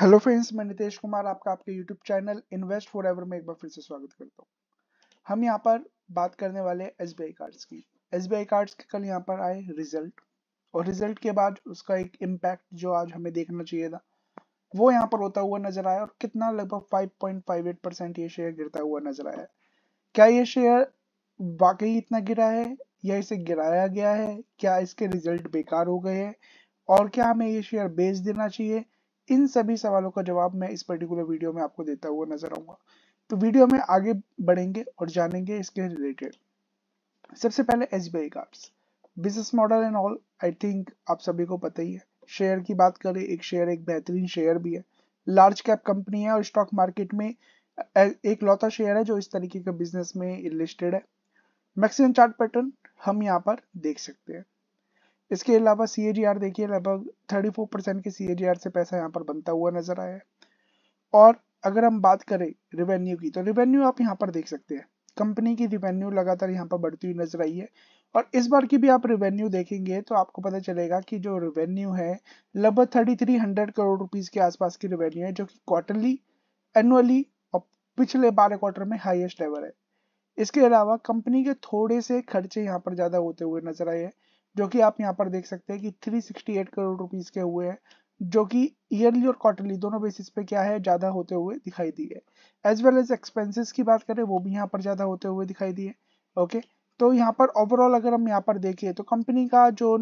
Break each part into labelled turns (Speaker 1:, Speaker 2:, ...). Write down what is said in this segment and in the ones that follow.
Speaker 1: hello friends मैं नितेश कुमार आपका आपके YouTube channel invest forever में एक बार फिर से स्वागत करता हूँ हम यहाँ पर बात करने वाले एस बी आई कार्ड्स की एस बी आई कार्ड्स के कल यहाँ पर आए रिजल्ट और रिजल्ट के बाद उसका एक इम्पैक्ट जो आज हमें देखना चाहिए था वो यहाँ पर होता हुआ नजर आया और कितना लगभग एट परसेंट ये शेयर गिरता हुआ नजर आया क्या ये शेयर वाकई इतना गिरा है या इसे गिराया गया है क्या इसके रिजल्ट बेकार हो गए हैं और क्या हमें ये शेयर बेच देना चाहिए इन सभी सवालों का जवाब मैं इस पर्टिकुलर वीडियो में आपको देता हुआ नजर आऊंगा तो वीडियो में आगे बढ़ेंगे और जानेंगे इसके रिलेटेड सबसे पहले S B business model and all I think आप सभी को पता ही है शेयर की बात करें एक शेयर एक बेहतरीन शेयर भी है लार्ज कैप कंपनी है और स्टॉक मार्केट में एक लौता शेयर है जो इस तरीके का बिजनेस में लिस्टेड है मैक्सिमम चार्ट पैटर्न हम यहाँ पर देख सकते हैं इसके अलावा सी देखिए लगभग 34 परसेंट के सी से पैसा यहाँ पर बनता हुआ नजर आया है और अगर हम बात करें रिवेन्यू की तो रिवेन्यू आप यहाँ पर देख सकते हैं कंपनी की रिवेन्यू लगातार यहाँ पर बढ़ती हुई नजर आई है और इस बार की भी आप रिवेन्यू देखेंगे तो आपको पता चलेगा कि जो रिवेन्यू है लगभग thirty three hundred crore rupees के आसपास की रिवेन्यू है जो कि क्वार्टरली एनुअली और पिछले बारह क्वार्टर में हाईएस्ट लेवल है इसके अलावा कंपनी के थोड़े से खर्चे यहाँ पर ज्यादा होते हुए नजर आए हैं जो कि आप यहाँ पर देख सकते हैं कि 368 करोड़ रुपीज के हुए हैं जो कि ईयरली और क्वार्टरली दोनों बेसिस पे क्या है ज़्यादा होते हुए दिखाई दिए एज वेल एज एक्सपेंसेस की बात करें वो भी यहाँ पर ज़्यादा होते हुए दिखाई दिए ओके तो यहाँ पर ओवरऑल अगर हम यहाँ पर देखें तो कंपनी का जो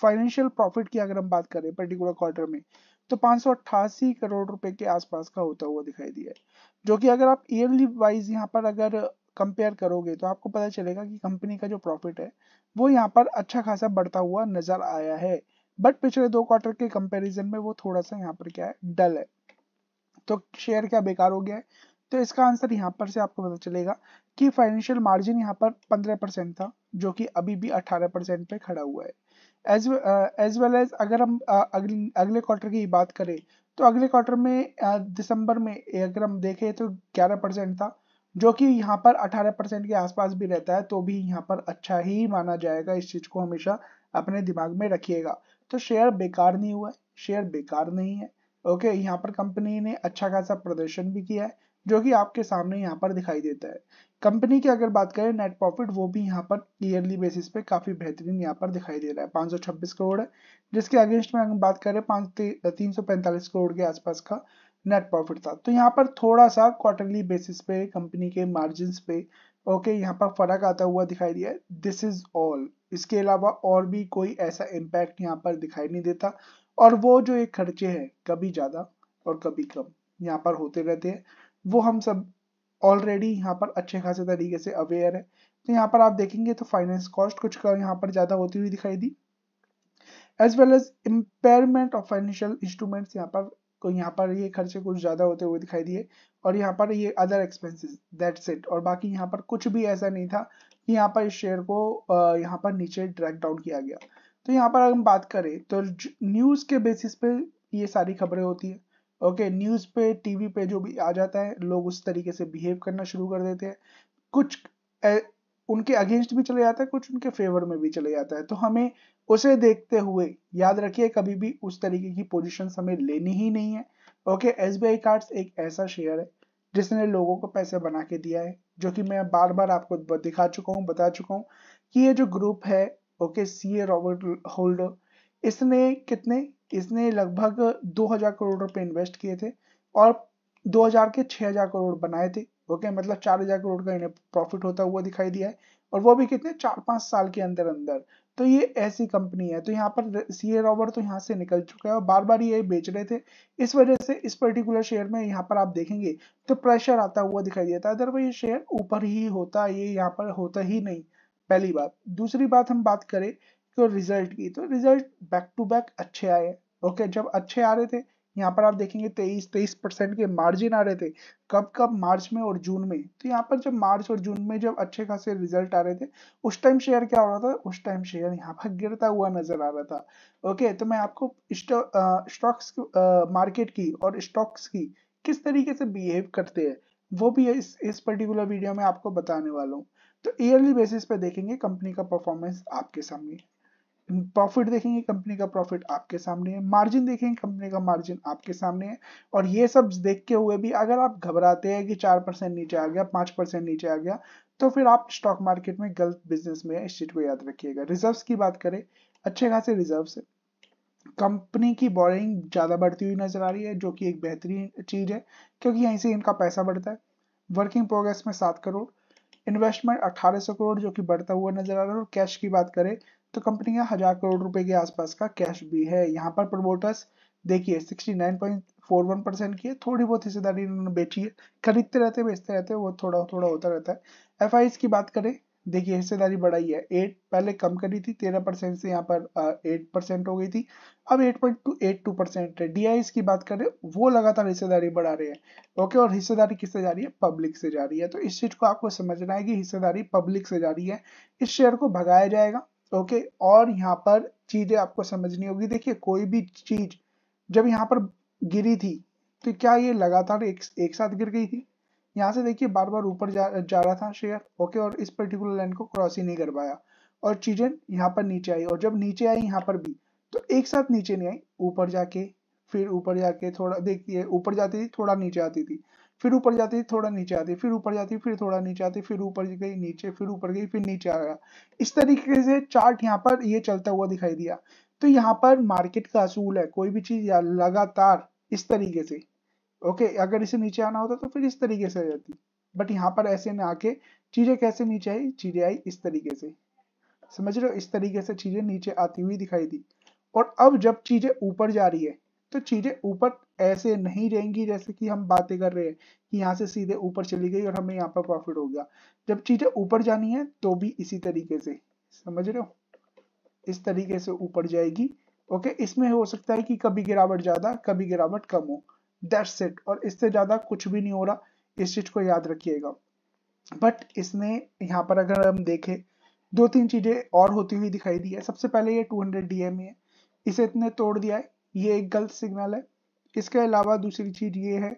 Speaker 1: फाइनेंशियल प्रॉफिट की अगर हम बात करें पर्टिकुलर क्वार्टर में तो पांच करोड़ रुपए के आसपास का होता हुआ दिखाई दिया जो कि अगर आप ईयरली वाइज यहाँ पर अगर कंपेयर करोगे तो आपको पता चलेगा कि कंपनी का जो प्रॉफिट है वो यहाँ पर अच्छा खासा बढ़ता हुआ नजर आया है बट पिछले दो क्वार्टर के कंपैरिजन में वो थोड़ा सा यहाँ पर क्या है डल है तो शेयर क्या बेकार हो गया है तो इसका आंसर यहाँ पर से आपको पता चलेगा कि फाइनेंशियल मार्जिन यहाँ पर पंद्रह परसेंट था जो कि अभी भी अठारह परसेंट पे खड़ा हुआ है एज एज वेल एज अगर हम uh, अगले अगले क्वार्टर की बात करें तो अगले क्वार्टर में दिसंबर uh, में अगर हम देखें तो ग्यारह परसेंट था जो कि यहाँ पर 18 परसेंट के आसपास भी रहता है तो भी यहाँ पर अच्छा ही माना जाएगा इस चीज को हमेशा अपने दिमाग में रखिएगा तो शेयर बेकार नहीं हुआ शेयर बेकार नहीं है ओके यहाँ पर कंपनी ने अच्छा खासा प्रदर्शन भी किया है जो कि आपके सामने यहाँ पर दिखाई देता है कंपनी की अगर बात करें नेट प्रॉफिट वो भी यहाँ पर ईयरली बेसिस पे काफी बेहतरीन यहाँ पर दिखाई दे रहा है 526 करोड़ है जिसके अगेंस्ट में अगर बात करें पांच तीन करोड़ के आसपास का नेट प्रॉफिट था तो यहाँ पर थोड़ा सा क्वार्टरली बेसिस पे कंपनी के मार्जिन पे ओके okay, यहाँ पर फर्क आता हुआ दिखाई दिया दिस इज ऑल इसके अलावा और भी कोई ऐसा इम्पैक्ट यहाँ पर दिखाई नहीं देता और वो जो एक खर्चे हैं कभी ज़्यादा और कभी कम यहाँ पर होते रहते हैं वो हम सब ऑलरेडी यहाँ पर अच्छे खासे तरीके से अवेयर है तो यहाँ पर आप देखेंगे तो फाइनेंस कॉस्ट कुछ यहाँ पर ज़्यादा होती हुई दिखाई दी as well as impairment of financial instruments यहाँ पर को यहाँ पर ये खर्चे कुछ ज़्यादा होते हुए दिखाई दिए और यहाँ पर ये अदर एक्सपेंसेस दैट्स इट और बाकी यहाँ पर कुछ भी ऐसा नहीं था कि यहाँ पर इस शेयर को यहाँ पर नीचे ड्रैग डाउन किया गया तो यहाँ पर हम बात करें तो न्यूज़ के बेसिस पे ये सारी खबरें होती है ओके न्यूज़ पे टीवी पे जो भी आ जाता है लोग उस तरीके से बिहेव करना शुरू कर देते हैं कुछ उनके अगेंस्ट भी चले जाता है कुछ उनके फेवर में भी चले जाता है तो हमें उसे देखते हुए याद रखिए कभी भी उस तरीके की पोजिशन हमें लेनी ही नहीं है ओके एस बी कार्ड्स एक ऐसा शेयर है जिसने लोगों को पैसे बना के दिया है जो कि मैं बार बार आपको दिखा चुका हूँ बता चुका हूँ कि ये जो ग्रुप है okay C A Robert holder इसने कितने इसने लगभग 2000 करोड़ रुपए इन्वेस्ट किए थे और 2000 के 6000 करोड़ बनाए थे ओके मतलब चार हजार करोड़ का इन्हें प्रॉफिट होता हुआ दिखाई दिया है और वो भी कितने चार पांच साल के अंदर अंदर तो ये ऐसी कंपनी है तो यहाँ पर सी ए रॉबर तो यहाँ से निकल चुका है और बार बार ये बेच रहे थे इस वजह से इस पर्टिकुलर शेयर में यहाँ पर आप देखेंगे तो प्रेशर आता हुआ दिखाई देता है अदरवाइज ये शेयर ऊपर ही होता ये यहाँ पर होता ही नहीं पहली बात दूसरी बात हम बात करें तो रिजल्ट की तो रिजल्ट बैक टू बैक अच्छे आए ओके जब अच्छे आ रहे थे यहाँ पर आप देखेंगे तेईस तेईस परसेंट के मार्जिन आ रहे थे कब कब मार्च में और जून में तो यहाँ पर जब मार्च और जून में जब अच्छे खासे रिजल्ट आ रहे थे उस टाइम शेयर क्या हो रहा था उस टाइम शेयर यहाँ पर गिरता हुआ नजर आ रहा था ओके तो मैं आपको स्टॉक्स मार्केट की और स्टॉक्स की किस तरीके से बिहेव करते हैं वो भी इस इस पर्टिकुलर वीडियो में आपको बताने वाला हूँ तो ईयरली बेसिस पे देखेंगे कंपनी का परफॉर्मेंस आपके सामने प्रॉफिट देखेंगे कंपनी का प्रॉफिट आपके सामने है मार्जिन देखेंगे कंपनी का मार्जिन आपके सामने है और ये सब देखते हुए भी अगर आप घबराते हैं कि चार परसेंट नीचे आ गया पांच परसेंट नीचे आ गया तो फिर आप स्टॉक मार्केट में गलत बिजनेस में इस चीज़ को याद रखिएगा रिजर्व की बात करें अच्छे खासे रिजर्व है कंपनी की बोरिंग ज़्यादा बढ़ती हुई नजर आ रही है जो कि एक बेहतरीन चीज़ है क्योंकि यहीं से इनका पैसा बढ़ता है वर्किंग प्रोग्रेस में सात करोड़ इन्वेस्टमेंट 1800 करोड़ जो कि बढ़ता हुआ नजर आ रहा है और कैश की बात करें तो कंपनियां हजार करोड़ रुपए के आसपास का कैश भी है यहाँ पर प्रमोटर्स देखिए 69.41 परसेंट की है थोड़ी बहुत हिस्सेदारी इन्होंने बेची है खरीदते रहते बेचते रहते वो थोड़ा थोड़ा होता रहता है एफ की बात करें देखिए हिस्सेदारी बढ़ाई है एट पहले कम करी थी तेरह परसेंट से यहाँ पर एट परसेंट हो गई थी अब eight point two eight two percent है डी की बात करें वो लगातार हिस्सेदारी बढ़ा रहे हैं ओके और हिस्सेदारी किससे जा रही है पब्लिक से जा रही है तो इस चीज को आपको समझना है कि हिस्सेदारी पब्लिक से जा रही है इस शेयर को भगाया जाएगा ओके और यहाँ पर चीजें आपको समझनी होगी देखिए कोई भी चीज जब यहाँ पर गिरी थी तो क्या ये लगातार एक, एक साथ गिर गई थी यहाँ से देखिए बार बार ऊपर जा, जा रहा था शेयर ओके और इस पर्टिकुलर लाइन को क्रॉस ही नहीं कर पाया और चीजें यहाँ पर नीचे आई और जब नीचे आई यहाँ पर भी तो एक साथ नीचे नहीं आई ऊपर जाके फिर ऊपर जाके थोड़ा देखिए ऊपर जाती थी थोड़ा नीचे आती थी फिर ऊपर जाती थी थोड़ा नीचे आती फिर ऊपर जाती फिर थोड़ा नीचे आती फिर ऊपर गई नीचे फिर ऊपर गई फिर नीचे आ गया इस तरीके से चार्ट यहाँ पर ये चलता हुआ दिखाई दिया तो यहाँ पर मार्केट का असूल है कोई भी चीज लगातार इस तरीके से ओके अगर इसे नीचे आना होता तो फिर इस तरीके से आ जाती बट यहाँ पर ऐसे में आके चीजें कैसे नीचे आई चीजें आई इस तरीके से समझ रहे हो इस तरीके से चीजें नीचे आती हुई दिखाई दी और अब जब चीजें ऊपर जा रही है तो चीजें ऊपर ऐसे नहीं रहेंगी जैसे कि हम बातें कर रहे हैं कि यहाँ से सीधे ऊपर चली गई और हमें यहाँ पर प्रॉफिट हो गया जब चीजें ऊपर जानी है तो भी इसी तरीके से समझ रहे हो इस तरीके से ऊपर जाएगी ओके इसमें हो सकता है कि कभी गिरावट ज्यादा कभी गिरावट कम हो दैट्स इट और इससे ज्यादा कुछ भी नहीं हो रहा इस चीज को याद रखिएगा बट इसने यहाँ पर अगर हम देखें दो तीन चीजें और होती हुई दिखाई दी है सबसे पहले ये 200 डीएमए है इसे इतने तोड़ दिया है ये एक गलत सिग्नल है इसके अलावा दूसरी चीज ये है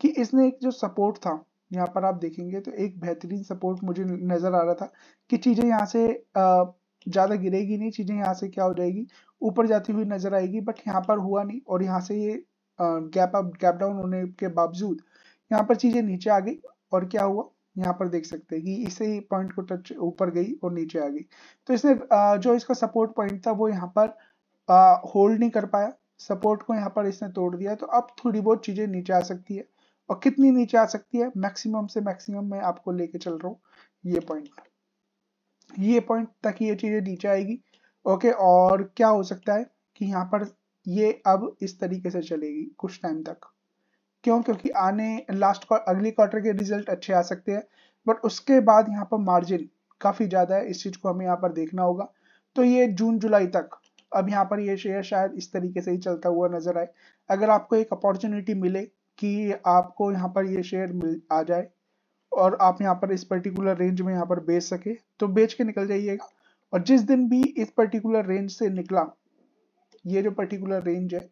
Speaker 1: कि इसने एक जो सपोर्ट था यहाँ पर आप देखेंगे तो एक बेहतरीन सपोर्ट मुझे नजर आ रहा था कि चीजें यहाँ से ज्यादा गिरेगी नहीं चीजें यहाँ से क्या हो जाएगी ऊपर जाती हुई नजर आएगी बट यहाँ पर हुआ नहीं और यहाँ से ये गैप अप गैप डाउन होने के बावजूद यहाँ पर चीजें नीचे आ गई और क्या हुआ यहाँ पर देख सकते हैं कि इसे ही पॉइंट को टच ऊपर गई और नीचे आ गई तो इसने जो इसका सपोर्ट पॉइंट था वो यहाँ पर होल्ड नहीं कर पाया सपोर्ट को यहाँ पर इसने तोड़ दिया तो अब थोड़ी बहुत चीज़ें नीचे आ सकती है और कितनी नीचे आ सकती है मैक्सिमम से मैक्सिमम मैं आपको लेके चल रहा हूँ ये पॉइंट ये पॉइंट तक ये चीज़ें नीचे आएगी ओके और क्या हो सकता है कि यहाँ पर ये अब इस तरीके से चलेगी कुछ टाइम तक क्यों क्योंकि आने लास्ट अगले क्वार्टर के रिजल्ट अच्छे आ सकते हैं बट उसके बाद यहाँ पर मार्जिन काफ़ी ज़्यादा है इस चीज़ को हमें यहाँ पर देखना होगा तो ये जून जुलाई तक अब यहाँ पर ये शेयर शायद इस तरीके से ही चलता हुआ नजर आए अगर आपको एक अपॉर्चुनिटी मिले कि आपको यहाँ पर ये शेयर मिल आ जाए और आप यहाँ पर इस पर्टिकुलर रेंज में यहाँ पर बेच सके तो बेच के निकल जाइएगा और जिस दिन भी इस पर्टिकुलर रेंज से निकला ये जो पर्टिकुलर रेंज है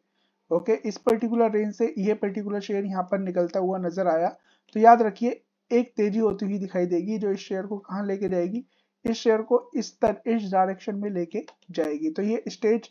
Speaker 1: ओके इस पर्टिकुलर रेंज से ये पर्टिकुलर शेयर यहाँ पर निकलता हुआ नजर आया तो याद रखिए एक तेजी होती हुई दिखाई देगी जो इस शेयर को कहाँ लेके जाएगी इस शेयर को इस तर इस डायरेक्शन में लेके जाएगी तो ये स्टेज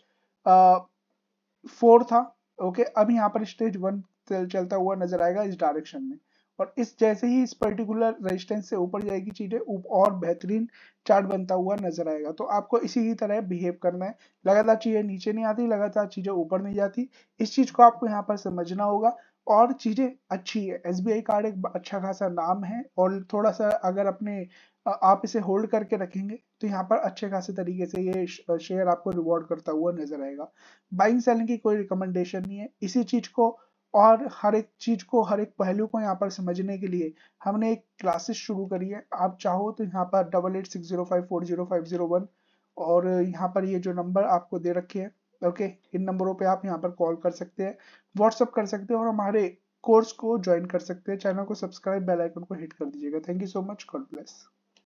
Speaker 1: फोर था ओके अब यहाँ पर स्टेज वन चलता हुआ नजर आएगा इस डायरेक्शन में और इस जैसे ही इस पर्टिकुलर रेजिस्टेंस से ऊपर जाएगी चीजें और बेहतरीन चार्ट बनता हुआ नजर आएगा तो आपको इसी की तरह बिहेव करना है लगातार चीजें नीचे नहीं आती लगातार चीजें ऊपर नहीं जाती इस चीज को आपको यहाँ पर समझना होगा और चीजें अच्छी है एस कार्ड एक अच्छा खासा नाम है और थोड़ा सा अगर अपने आप इसे होल्ड करके रखेंगे तो यहाँ पर अच्छे खासे तरीके से ये शेयर आपको रिवॉर्ड करता हुआ नजर आएगा बाइंग सेलिंग की कोई रिकमेंडेशन नहीं है इसी चीज को और हर एक चीज को हर एक पहलू को यहाँ पर समझने के लिए हमने एक क्लासेस शुरू करी है आप चाहो तो यहाँ पर double eight six zero five four zero five zero one और यहाँ पर ये जो नंबर आपको दे रखे हैं ओके इन नंबरों पे आप यहाँ पर कॉल कर सकते हैं व्हाट्सअप कर सकते हैं और हमारे कोर्स को ज्वाइन कर सकते हैं चैनल को सब्सक्राइब बेल आइकन को हिट कर दीजिएगा thank you so much God bless